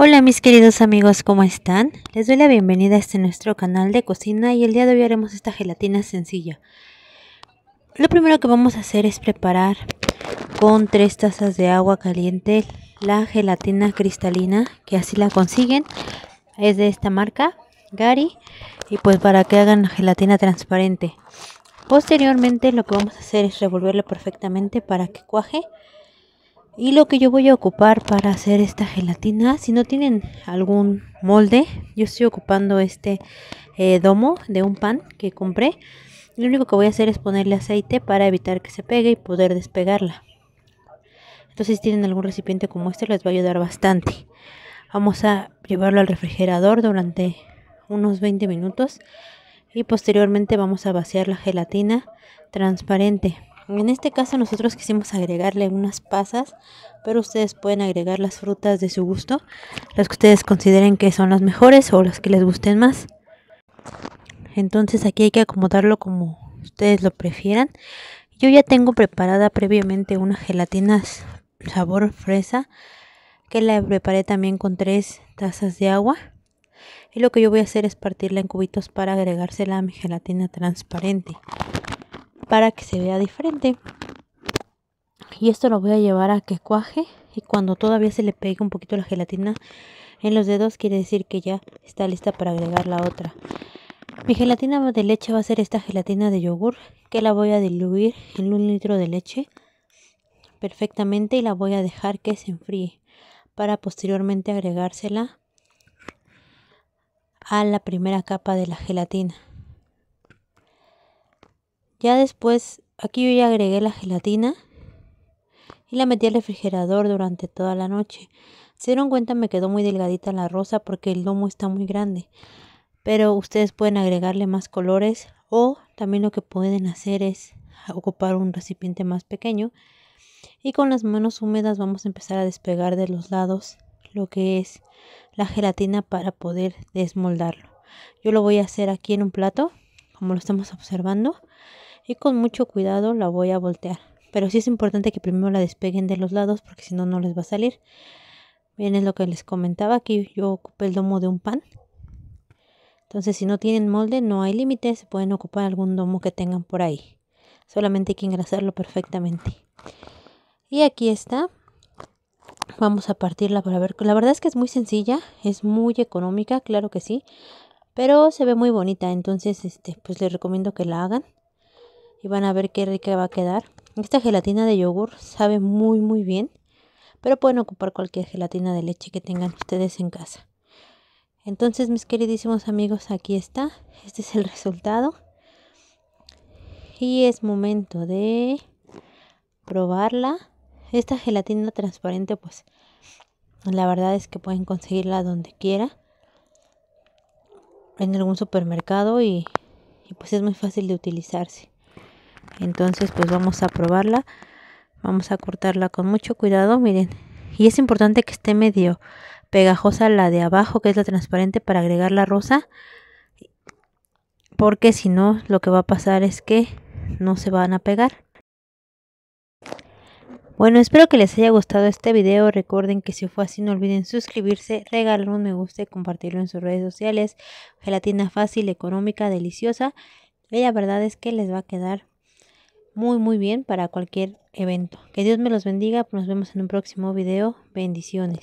Hola mis queridos amigos, ¿cómo están? Les doy la bienvenida a este nuestro canal de cocina y el día de hoy haremos esta gelatina sencilla. Lo primero que vamos a hacer es preparar con tres tazas de agua caliente la gelatina cristalina, que así la consiguen. Es de esta marca, Gary, y pues para que hagan la gelatina transparente. Posteriormente lo que vamos a hacer es revolverlo perfectamente para que cuaje y lo que yo voy a ocupar para hacer esta gelatina si no tienen algún molde yo estoy ocupando este eh, domo de un pan que compré lo único que voy a hacer es ponerle aceite para evitar que se pegue y poder despegarla entonces si tienen algún recipiente como este les va a ayudar bastante vamos a llevarlo al refrigerador durante unos 20 minutos y posteriormente vamos a vaciar la gelatina transparente en este caso nosotros quisimos agregarle unas pasas, pero ustedes pueden agregar las frutas de su gusto, las que ustedes consideren que son las mejores o las que les gusten más. Entonces aquí hay que acomodarlo como ustedes lo prefieran. Yo ya tengo preparada previamente una gelatina sabor fresa que la preparé también con tres tazas de agua. Y lo que yo voy a hacer es partirla en cubitos para agregársela a mi gelatina transparente para que se vea diferente. Y esto lo voy a llevar a que cuaje y cuando todavía se le pegue un poquito la gelatina en los dedos quiere decir que ya está lista para agregar la otra. Mi gelatina de leche va a ser esta gelatina de yogur que la voy a diluir en un litro de leche perfectamente y la voy a dejar que se enfríe para posteriormente agregársela a la primera capa de la gelatina. Ya después, aquí yo ya agregué la gelatina y la metí al refrigerador durante toda la noche. Se dieron cuenta me quedó muy delgadita la rosa porque el lomo está muy grande. Pero ustedes pueden agregarle más colores o también lo que pueden hacer es ocupar un recipiente más pequeño y con las manos húmedas vamos a empezar a despegar de los lados lo que es la gelatina para poder desmoldarlo. Yo lo voy a hacer aquí en un plato, como lo estamos observando y con mucho cuidado la voy a voltear. Pero sí es importante que primero la despeguen de los lados porque si no, no les va a salir. Bien, es lo que les comentaba, aquí yo ocupé el domo de un pan. Entonces, si no tienen molde, no hay límite, se pueden ocupar algún domo que tengan por ahí. Solamente hay que engrasarlo perfectamente. Y aquí está. Vamos a partirla para ver. La verdad es que es muy sencilla, es muy económica, claro que sí. Pero se ve muy bonita, entonces este, pues les recomiendo que la hagan y van a ver qué rica va a quedar. Esta gelatina de yogur sabe muy muy bien, pero pueden ocupar cualquier gelatina de leche que tengan ustedes en casa. Entonces mis queridísimos amigos, aquí está, este es el resultado. Y es momento de probarla. Esta gelatina transparente pues la verdad es que pueden conseguirla donde quiera en algún supermercado y, y, pues es muy fácil de utilizarse entonces pues vamos a probarla vamos a cortarla con mucho cuidado miren y es importante que esté medio pegajosa la de abajo que es la transparente para agregar la rosa porque si no lo que va a pasar es que no se van a pegar bueno, espero que les haya gustado este video. Recuerden que si fue así, no olviden suscribirse, regalar un me gusta y compartirlo en sus redes sociales. Gelatina fácil, económica, deliciosa. Y la verdad es que les va a quedar muy muy bien para cualquier evento. Que Dios me los bendiga, nos vemos en un próximo video. Bendiciones.